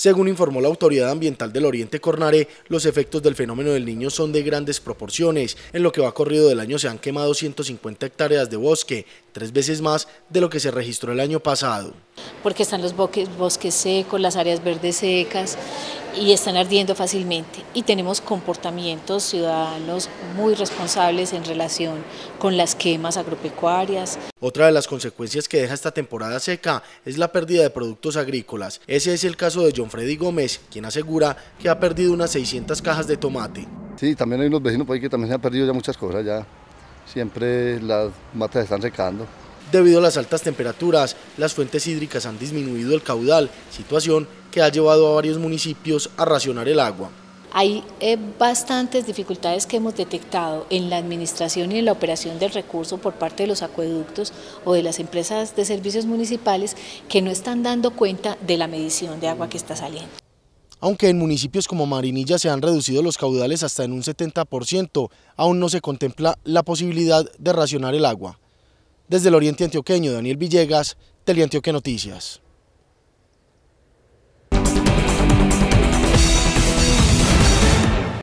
Según informó la Autoridad Ambiental del Oriente Cornare, los efectos del fenómeno del niño son de grandes proporciones. En lo que va corrido del año se han quemado 150 hectáreas de bosque, tres veces más de lo que se registró el año pasado. Porque están los bosques, bosques secos, las áreas verdes secas, y están ardiendo fácilmente. Y tenemos comportamientos ciudadanos muy responsables en relación con las quemas agropecuarias. Otra de las consecuencias que deja esta temporada seca es la pérdida de productos agrícolas. Ese es el caso de John Freddy Gómez, quien asegura que ha perdido unas 600 cajas de tomate. Sí, también hay unos vecinos por que también se han perdido ya muchas cosas, ya siempre las matas están secando. Debido a las altas temperaturas, las fuentes hídricas han disminuido el caudal, situación que ha llevado a varios municipios a racionar el agua. Hay eh, bastantes dificultades que hemos detectado en la administración y en la operación del recurso por parte de los acueductos o de las empresas de servicios municipales que no están dando cuenta de la medición de agua que está saliendo. Aunque en municipios como Marinilla se han reducido los caudales hasta en un 70%, aún no se contempla la posibilidad de racionar el agua. Desde el Oriente Antioqueño, Daniel Villegas, Teleantioque Noticias.